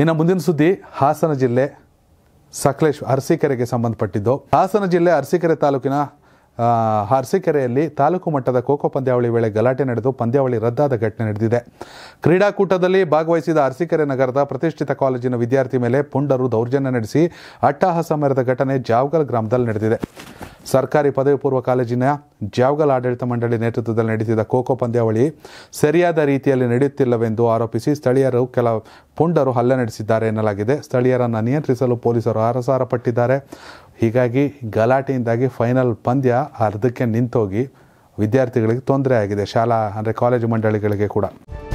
ಇನ್ನು ಮುಂದಿನ ಸುದ್ದಿ ಹಾಸನ ಜಿಲ್ಲೆ ಸಕಲೇಶ್ ಅರಸೀಕೆರೆಗೆ ಸಂಬಂಧಪಟ್ಟಿದ್ದು ಹಾಸನ ಜಿಲ್ಲೆ ಅರಸೀಕೆರೆ ತಾಲೂಕಿನ ಅರಸೀಕೆರೆಯಲ್ಲಿ ತಾಲೂಕು ಮಟ್ಟದ ಖೋಖೋ ಪಂದ್ಯಾವಳಿ ವೇಳೆ ಗಲಾಟೆ ನಡೆದು ಪಂದ್ಯಾವಳಿ ರದ್ದಾದ ಘಟನೆ ನಡೆದಿದೆ ಕ್ರೀಡಾಕೂಟದಲ್ಲಿ ಭಾಗವಹಿಸಿದ ಅರಸೀಕೆರೆ ನಗರದ ಪ್ರತಿಷ್ಠಿತ ಕಾಲೇಜಿನ ವಿದ್ಯಾರ್ಥಿ ಮೇಲೆ ಪುಂಡರು ದೌರ್ಜನ್ಯ ನಡೆಸಿ ಅಟ್ಟಹಾಸ ಮೆರೆದ ಘಟನೆ ಜಾವಗಲ್ ಗ್ರಾಮದಲ್ಲಿ ನಡೆದಿದೆ ಸರ್ಕಾರಿ ಪದವಿ ಪೂರ್ವ ಕಾಲೇಜಿನ ಜಾವ್ಗಲ್ ಆಡಳಿತ ಮಂಡಳಿ ನೇತೃತ್ವದಲ್ಲಿ ನಡೆಸಿದ ಖೋಖೋ ಪಂದ್ಯಾವಳಿ ಸರಿಯಾದ ರೀತಿಯಲ್ಲಿ ನಡೆಯುತ್ತಿಲ್ಲವೆಂದು ಆರೋಪಿಸಿ ಸ್ಥಳೀಯರು ಕೆಲ ಪುಂಡರು ಹಲ್ಲೆ ನಡೆಸಿದ್ದಾರೆ ಎನ್ನಲಾಗಿದೆ ಸ್ಥಳೀಯರನ್ನು ನಿಯಂತ್ರಿಸಲು ಪೊಲೀಸರು ಹರಸಾರ ಪಟ್ಟಿದ್ದಾರೆ ಹೀಗಾಗಿ ಗಲಾಟೆಯಿಂದಾಗಿ ಫೈನಲ್ ಪಂದ್ಯ ಅರ್ಧಕ್ಕೆ ನಿಂತೋಗಿ ವಿದ್ಯಾರ್ಥಿಗಳಿಗೆ ತೊಂದರೆ ಆಗಿದೆ ಶಾಲಾ ಅಂದರೆ ಕಾಲೇಜು ಮಂಡಳಿಗಳಿಗೆ ಕೂಡ